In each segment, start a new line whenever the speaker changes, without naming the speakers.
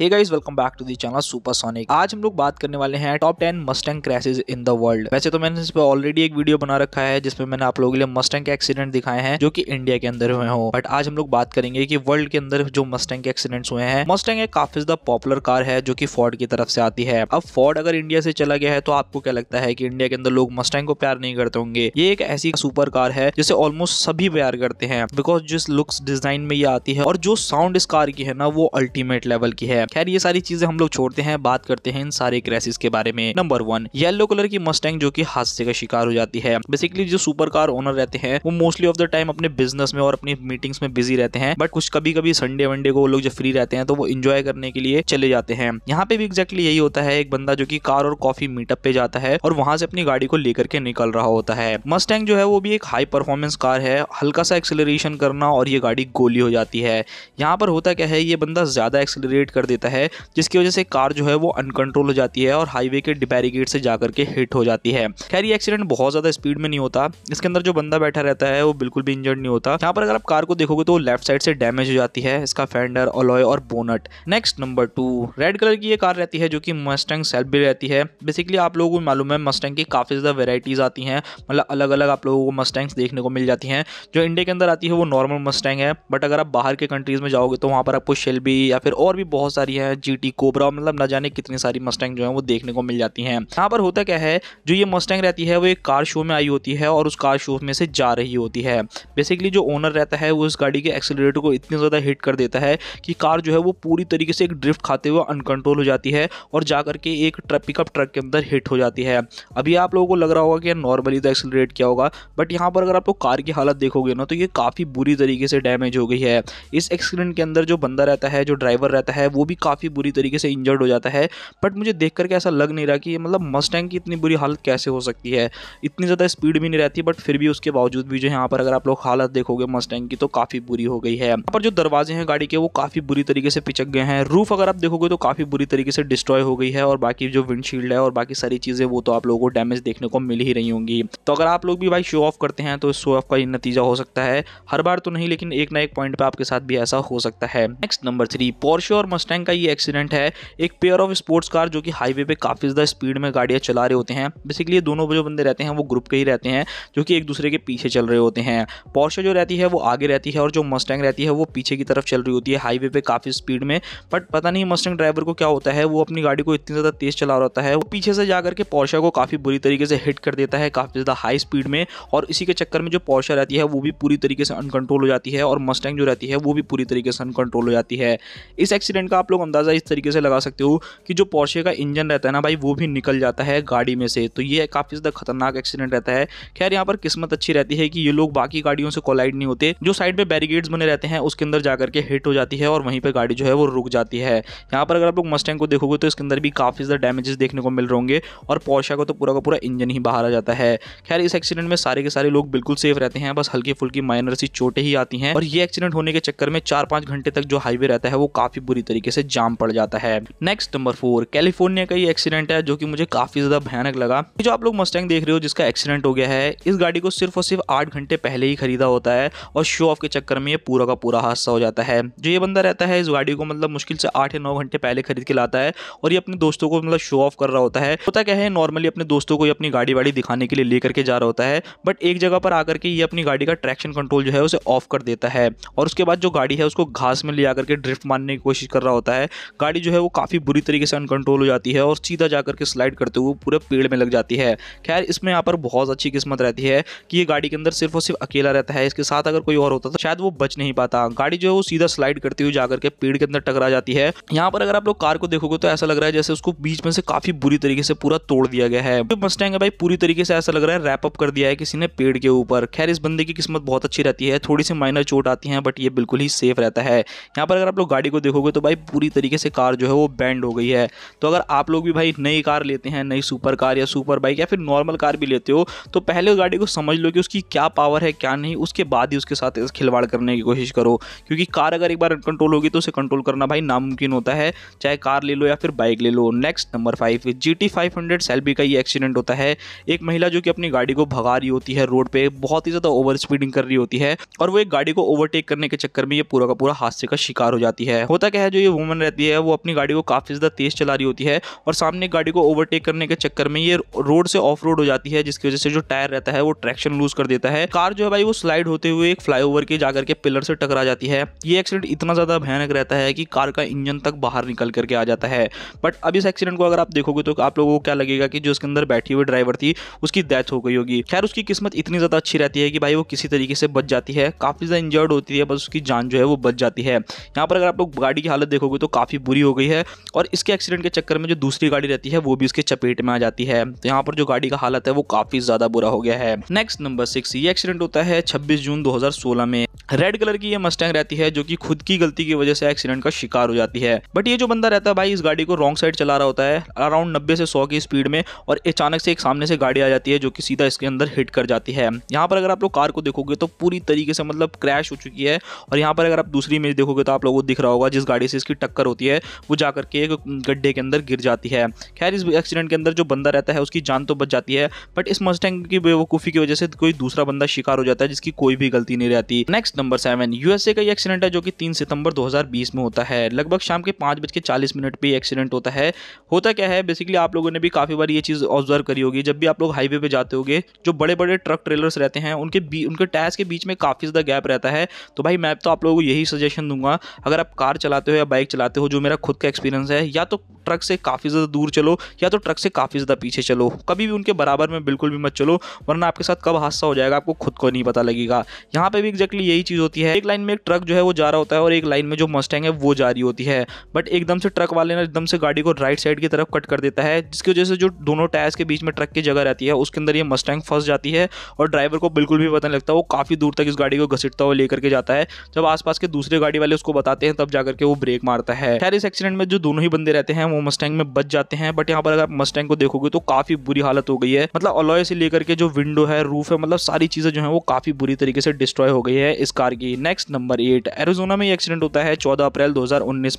hey guys welcome back to the channel super sonic आज हम लोग बात करने वाले हैं top 10 Mustang crashes in the world वैसे तो मैंने इस पर ऑलरेडी एक वीडियो बना रखा है जिसमें मैंने आप लोगों के लिए मस्टैंग के एक्सीडेंट दिखाए हैं जो कि इंडिया के अंदर हुए हो बट आज हम लोग बात करेंगे कि वर्ल्ड के अंदर जो मस्टैंग के एक्सीडेंट्स हुए हैं मस्टैंग एक काफी ज्यादा पॉपुलर कार है जो की फोर्ड की तरफ से आती है अब फोर्ड अगर इंडिया से चला गया है तो आपको क्या लगता है की इंडिया के अंदर लोग मस्टैंग को प्यार नहीं करते होंगे ये एक ऐसी सुपर कार है जिसे ऑलमोस्ट सभी प्यार करते हैं बिकॉज जिस लुक्स डिजाइन में ये आती है और जो साउंड इस कार की है ना वो अल्टीमेट लेवल की है खैर ये सारी चीजें हम लोग छोड़ते हैं बात करते हैं इन सारे क्रेसिस के बारे में नंबर वन येलो कलर की मस्टैंग जो कि हादसे का शिकार हो जाती है बेसिकली जो सुपर कार ओनर रहते हैं वो मोस्टली ऑफ द टाइम अपने बिजनेस में और अपनी मीटिंग्स में बिजी रहते हैं बट कुछ कभी कभी संडे वनडे को वो लोग जब फ्री रहते हैं तो वो इंजॉय करने के लिए चले जाते हैं यहाँ पे भी एक्जैक्टली यही होता है एक बंदा जो की कार और कॉफी मीटअप पे जाता है और वहां से अपनी गाड़ी को लेकर के निकल रहा होता है मस्टैंग जो है वो भी एक हाई परफॉर्मेंस कार है हल्का सा एक्सेलरेशन करना और ये गाड़ी गोली हो जाती है यहाँ पर होता क्या है ये बंदा ज्यादा एक्सेलरेट कर देता देता है जिसकी वजह से कार जो है वो अनकंट्रोल हो जाती है और हाईवे के डिपेरीगेट से जा करके हिट हो जाती है खैर ये एक्सीडेंट बहुत ज़्यादा स्पीड में नहीं होता इसके अंदर जो बंदा बैठा रहता है वो बिल्कुल भी इंजर्ड नहीं होता यहाँ पर अगर आप कार को देखोगे तो लेफ्ट साइड से डैमेज हो जाती है इसका फेंडर ऑलॉय और bonnet next number two red colour की ये कार रहती है जो कि मस्टैंग सेल्फ भी रहती है बेसिकली आप लोगों को मालूम है मस्टैंग की काफ़ी ज़्यादा वेराइटीज़ आती हैं मतलब अलग अलग आप लोगों को मस्टैंग्स देखने को मिल जाती हैं जो इंडिया के अंदर आती है वो नॉर्मल मस्टैंग है बट अगर आप बाहर के कंट्रीज़ में जाओगे तो वहां पर आपको शेल्बी या फिर और भी बहुत सारी है जी कोबरा मतलब न जाने कितनी सारी मस्टैंग जो है वो देखने को मिल जाती हैं यहाँ पर होता क्या है जो ये मस्टैंग रहती है वो एक कार शो में आई होती है और उस कार शो में से जा रही होती है बेसिकली जो ओनर रहता है वो उस गाड़ी के एक्सीटर को इतनी ज़्यादा हिट कर देता है कि कार जो है वो पूरी तरीके से एक ड्रिफ्ट खाते हुए अनकंट्रोल हो जाती है और जा करके एक पिकअप ट्रक के अंदर हिट हो जाती है अभी आप लोगों को लग रहा होगा कि नॉर्मली तो एक्सीट किया होगा बट यहाँ पर अगर आप लोग कार की हालत देखोगे ना तो ये काफ़ी बुरी तरीके से डैमेज हो गई है इस एक्सीडेंट के अंदर जो बंदा रहता है जो ड्राइवर रहता है वो भी काफ़ी बुरी तरीके से इंजर्ड हो जाता है बट मुझे देख करके ऐसा लग नहीं रहा कि मतलब मस्टैंग की इतनी बुरी हालत कैसे हो सकती है इतनी ज़्यादा स्पीड भी नहीं रहती बट फिर भी उसके बावजूद भी जो यहाँ पर अगर आप लोग हालत देखोगे मस्टैंग की तो काफ़ी बुरी हो गई है यहाँ पर जो दरवाजे हैं गाड़ी के वो काफ़ी बुरी तरीके से पिचक गए हैं रूफ अगर आप देखोगे तो काफ़ी बुरी तरीके से डिस्ट्रॉय हो गई है और बाकी जो विंडशील्ड है और बाकी सारी चीज़ें वो तो आप लोगों को डैमेज देखने को मिल ही रही होंगी तो अगर आप लोग भी भाई शो ऑफ करते हैं तो शो ऑफ का नतीजा हो सकता है हर बार तो नहीं लेकिन एक ना एक पॉइंट पर आपके साथ भी ऐसा हो सकता है नेक्स्ट नंबर थ्री पोर्शो और मस्टैंग टैंक का ये एक्सीडेंट है एक पेयर ऑफ स्पोर्ट्स कार जो कि हाईवे पे काफ़ी ज़्यादा स्पीड में गाड़ियाँ चला रहे होते हैं बेसिकली ये दोनों जो बंदे रहते हैं वो ग्रुप के ही रहते हैं जो कि एक दूसरे के पीछे चल रहे होते हैं पॉर्शे जो रहती है वो आगे रहती है और जो मस्टैंग रहती है वो पीछे की तरफ चल रही होती है हाईवे पर काफ़ी स्पीड में बट पता नहीं मस्टैंग ड्राइवर को क्या होता है वो अपनी गाड़ी को इतनी ज़्यादा तेज़ चला रहा है वो पीछे से जाकर के पॉर्शा को काफ़ी बुरी तरीके से हिट कर देता है काफ़ी ज़्यादा हाई स्पीड में और इसी के चक्कर में जो पॉर्शा रहती है वो भी पूरी तरीके से अनकंट्रोल हो जाती है और मस्टैंग जो रहती है वो भी पूरी तरीके से अनकंट्रोल हो जाती है इस एक्सीडेंट का आप लोग अंदाज़ा इस तरीके से लगा सकते हो कि जो पोर्शे का इंजन रहता है ना भाई वो भी निकल जाता है गाड़ी में से तो ये काफ़ी ज़्यादा खतरनाक एक्सीडेंट रहता है खैर यहाँ पर किस्मत अच्छी रहती है कि ये लोग बाकी गाड़ियों से कोलाइड नहीं होते जो साइड में बैरिगेड्स बने रहते हैं उसके अंदर जाकर के हिट हो जाती है और वहीं पर गाड़ी जो है वो रुक जाती है यहाँ पर अगर आप लोग मस्टैंग को देखोगे तो इसके अंदर भी काफ़ी ज़्यादा डैमेजेस देखने को मिल रहे होंगे और पोर्शा का तो पूरा का पूरा इंजन ही बाहर आ जाता है खैर इस एक्सीडेंट में सारे के सारे लोग बिल्कुल सेफ रहते हैं बस हल्की फुल्की माइनर सी चोटें ही आती हैं और ये एक्सीडेंट होने के चक्कर में चार पाँच घंटे तक जो हाईवे रहता है वो काफ़ी बुरी तरीके से से जाम पड़ जाता है नेक्स्ट नंबर फोर कैलिफोर्निया का ये एक्सीडेंट है जो कि मुझे काफी ज्यादा भयानक लगा जो आप लोग मस्टैंग देख रहे हो जिसका एक्सीडेंट हो गया है इस गाड़ी को सिर्फ और सिर्फ आठ घंटे पहले ही खरीदा होता है और शो ऑफ के चक्कर में ये पूरा का पूरा हादसा हो जाता है जो ये बंदा रहता है इस गाड़ी को मतलब मुश्किल से आठ या नौ घंटे पहले खरीद के लाता है और ये अपने दोस्तों को मतलब शो ऑफ कर रहा होता है होता क्या है नॉर्मली अपने दोस्तों को ये अपनी गाड़ी वाड़ी दिखाने के लिए लेकर के जा रहा होता है बट एक जगह पर आकर के ये अपनी गाड़ी का ट्रैक्शन कंट्रोल जो है उसे ऑफ कर देता है और उसके बाद जो गाड़ी है उसको घास में ले आकर के ड्रिफ्ट मारने की कोशिश कर रहा होता है जाता है गाड़ी जो है वो काफ़ी बुरी तरीके से अनकंट्रोल हो जाती है और सीधा जाकर के स्लाइड करते हुए पूरे पेड़ में लग जाती है खैर इसमें यहाँ पर बहुत अच्छी किस्मत रहती है कि ये गाड़ी के अंदर सिर्फ और सिर्फ अकेला रहता है इसके साथ अगर कोई और होता तो शायद वो बच नहीं पाता गाड़ी जो है वो सीधा स्लाइड करती हुई जाकर के पेड़ के अंदर टकरा जाती है यहाँ पर अगर आप लोग कार को देखोगे तो ऐसा लग रहा है जैसे उसको बीच में से काफ़ी बुरी तरीके से पूरा तोड़ दिया गया है मस्टैंग तो है भाई पूरी तरीके से ऐसा लग रहा है रैप अप कर दिया है किसी ने पेड़ के ऊपर खैर इस बंदे की किस्मत बहुत अच्छी रहती है थोड़ी सी माइनर चोट आती है बट ये बिल्कुल ही सेफ रहता है यहाँ पर अगर आप लोग गाड़ी को देखोगे तो भाई पूरी तरीके से कार जो है वो बैंड हो गई है तो अगर आप लोग भी भाई नई कार लेते हैं नई सुपर कार या सुपर बाइक या फिर नॉर्मल कार भी लेते हो तो पहले गाड़ी को समझ लो कि उसकी क्या पावर है क्या नहीं उसके बाद ही उसके साथ खिलवाड़ करने की कोशिश करो क्योंकि कार अगर एक बार अनकंट्रोल होगी तो उसे कंट्रोल करना भाई नामुमकिन होता है चाहे कार ले लो या फिर बाइक ले लो next number five G T five hundred Shelby का ये एक्सीडेंट होता है एक महिला जो कि अपनी गाड़ी को भगा रही होती है रोड पे बहुत ही ज़्यादा ओवर स्पीडिंग कर रही होती है और वो एक गाड़ी को ओवरटेक करने के चक्कर में ये पूरा का पूरा हादसे का शिकार हो जाती है होता क्या है जो ये वुमेन वुमन रहती है वो अपनी गाड़ी को काफ़ी ज़्यादा तेज़ चला रही होती है और सामने गाड़ी को ओवरटेक करने के चक्कर में ये रोड से ऑफ रोड हो जाती है जिसकी वजह से जो टायर रहता है वो ट्रैक्शन लूज कर देता है कार जो है भाई वो स्लाइड होते हुए एक फ्लाईओवर के जाकर के पिलर से टकरा जाती है ये एक्सीडेंट इतना ज़्यादा भयानक रहता है कि कार का इंजन तक बाहर निकल करके आ जाता है बट अब इस एक्सीडेंट को अगर आप देखोगे तो आप लोगों को क्या लगेगा कि जो उसके अंदर बैठी हुई ड्राइवर थी उसकी डेथ हो गई होगी खैर उसकी किस्मत इतनी ज़्यादा अच्छी रहती है कि भाई वो किसी तरीके से बच जाती है काफ़ी ज़्यादा इंजर्ड होती है बस उसकी जान जो है वो बच जाती है यहाँ पर अगर आप लोग गाड़ी की हालत देखोगे देखोगे तो काफ़ी बुरी हो गई है और इसके एक्सीडेंट के चक्कर में जो दूसरी गाड़ी रहती है वो भी उसके चपेट में आ जाती है तो यहाँ पर जो गाड़ी का हालत है वो काफ़ी ज़्यादा बुरा हो गया है नेक्स्ट नंबर सिक्स ये एक्सीडेंट होता है छब्बीस जून दो में रेड कलर की ये मस्टैंग रहती है जो कि खुद की गलती की वजह से एक्सीडेंट का शिकार हो जाती है बट ये जो बंदा रहता है भाई इस गाड़ी को रॉन्ग साइड चला रहा होता है अराउंड 90 से 100 की स्पीड में और अचानक से एक सामने से गाड़ी आ जाती है जो कि सीधा इसके अंदर हिट कर जाती है यहाँ पर अगर आप लोग कार को देखोगे तो पूरी तरीके से मतलब क्रैश हो चुकी है और यहाँ पर अगर आप दूसरी इमेज देखोगे तो आप लोगों को दिख रहा होगा जिस गाड़ी से इसकी टक्कर होती है वो जा करके एक गड्ढे के अंदर गिर जाती है खैर इस एक्सीडेंट के अंदर जो बंदा रहता है उसकी जान तो बच जाती है बट इस मस्टैंग की बेवकूफ़ी की वजह से कोई दूसरा बंदा शिकार हो जाता है जिसकी कोई भी गलती नहीं रहती नेक्स्ट नंबर सेवन यूएसए का ये एक्सीडेंट है जो कि तीन सितंबर दो में होता है लगभग शाम के पाँच बज के चालीस मिनट पर एक्सीडेंट होता है होता क्या है बेसिकली आप लोगों ने भी काफ़ी बार ये चीज़ ऑब्जर्व करी होगी जब भी आप लोग हाईवे पर जाते होगे जो बड़े बड़े ट्रक ट्रेलर्स रहते हैं उनके उनके टायर्स के बीच में काफ़ी ज़्यादा गैप रहता है तो भाई मैं तो आप लोगों को यही सजेशन दूंगा अगर आप कार चलाते हो या बाइक चलाते हो जो मेरा खुद का एक्सपीरियंस है या तो ट्रक से काफ़ी ज़्यादा दूर चलो या तो ट्रक से काफ़ी ज़्यादा पीछे चलो कभी भी उनके बराबर में बिल्कुल भी मत चलो वरना आपके साथ कब हादसा हो जाएगा आपको खुद को नहीं पता लगेगा यहाँ पर भी एक्जैक्टली यही चीज़ होती है एक लाइन में एक ट्रक जो है वो जा रहा होता है और एक लाइन में जो मस्टैंग है वो जा रही होती है बट एकदम से ट्रक वाले ने एकदम से गाड़ी को राइट साइड की तरफ कट कर देता है जिसकी वजह से जो दोनों टायर्स के बीच में ट्रक की जगह रहती है उसके अंदर ये मस्टैंग फंस जाती है और ड्राइवर को बिल्कुल भी पता नहीं लगता वो काफ़ी दूर तक इस गाड़ी को घसीटता हुआ लेकर के जाता है जब आसपास के दूसरे गाड़ी वाले उसको बताते हैं तब जाकर के वो ब्रेक मार मारता है खैर इस एक्सीडेंट में जो दोनों ही बंदे रहते हैं वो मस्टैंग में बच जाते हैं बट यहाँ पर अगर मस्टैंग को देखोगे तो काफी बुरी हालत हो गई है मतलब अलॉय से लेकर के जो विंडो है रूफ है मतलब सारी चीजें जो है वो काफी बुरी तरीके से डिस्ट्रॉय हो गई है इस कार की नेक्स्ट नंबर एट एरिजोना में एक्सीडेंट होता है चौदह अप्रैल दो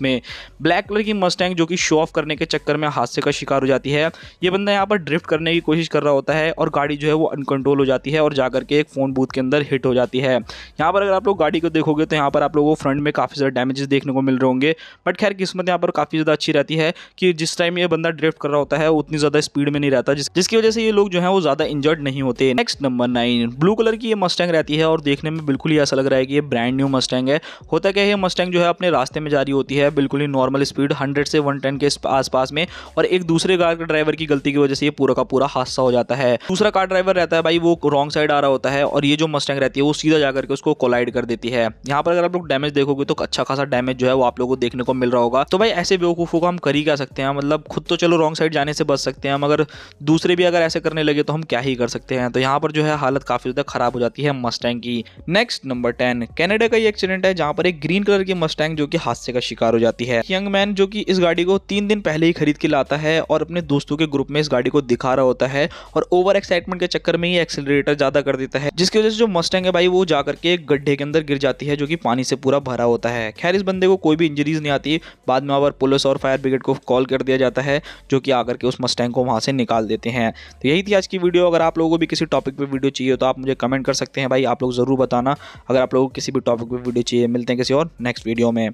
में ब्लैक कलर की मस्टैंग जो कि शो ऑफ करने के चक्कर में हादसे का शिकार हो जाती है ये बंदा यहाँ पर ड्रिफ्ट करने की कोशिश कर रहा होता है और गाड़ी जो है वो अनकंट्रोल हो जाती है और जाकर के एक फोन बूथ के अंदर हिट हो जाती है यहाँ पर अगर आप लोग गाड़ी को देखोगे तो यहाँ पर आप लोगों को फ्रंट में काफ़ी सारे डैमेजेस देखने को मिल रहे होंगे बट खैर किस्मत यहाँ पर काफ़ी ज़्यादा अच्छी रहती है कि जिस टाइम ये बंदा ड्रिफ्ट कर रहा होता है उतनी ज़्यादा स्पीड में नहीं रहता जिसकी वजह से ये लोग जो है वो ज़्यादा इंजर्ड नहीं होते next number nine blue colour की ये मस्टैंग रहती है और देखने में बिल्कुल ही ऐसा लग रहा है कि ये ब्रांड न्यू मस्टैंग है होता क्या है ये मस्टैंग जो है अपने रास्ते में जारी होती है बिल्कुल ही नॉर्मल स्पीड हंड्रेड से वन के आसपास में और एक दूसरे कार के ड्राइवर की गलती की वजह से ये पूरा का पूरा हादसा हो जाता है दूसरा कार ड्राइवर रहता है भाई वो रॉन्ग साइड आ रहा होता है और ये जो मस्टैंग रहती है वो सीधा जाकर के उसको कोलाइड कर देती है यहाँ पर अगर आप लोग डैमेज देखोगे तो अच्छा खासा डैमेज जो है वो आप लोगों को देखने देखने को मिल रहा होगा तो भाई ऐसे बेवकूफ़ों को हम कर ही क्या सकते हैं हाँ, मतलब खुद तो चलो रॉन्ग साइड जाने से बच सकते हैं मगर दूसरे भी अगर ऐसे करने लगे तो हम क्या ही कर सकते हैं तो यहाँ पर जो है हालत काफ़ी ज़्यादा खराब हो जाती है मस्टैंग की नेक्स्ट नंबर टेन कैनेडा का ही एक्सीडेंट है जहाँ पर एक ग्रीन कलर की मस्टैंग जो कि हादसे का शिकार हो जाती है यंग मैन जो कि इस गाड़ी को तीन दिन पहले ही खरीद के लाता है और अपने दोस्तों के ग्रुप में इस गाड़ी को दिखा रहा होता है और ओवर एक्साइटमेंट के चक्कर में ही एक्सेलरेटर ज़्यादा कर देता है जिसकी वजह से जो मस्टैंग है भाई वो जाकर के एक गड्ढे के अंदर गिर जाती है जो कि पानी से पूरा भरा होता है खैर इस बंदे को कोई भी इंजरीज नहीं नहीं आती बाद में वहाँ पर पुलिस और फायर ब्रिगेड को कॉल कर दिया जाता है जो कि आकर के उस मस्टैंग को वहाँ से निकाल देते हैं तो यही थी आज की वीडियो अगर आप लोगों को भी किसी टॉपिक पर वीडियो चाहिए तो आप मुझे कमेंट कर सकते हैं भाई आप लोग ज़रूर बताना अगर आप लोगों को किसी भी टॉपिक पर वीडियो चाहिए मिलते हैं किसी और नेक्स्ट वीडियो में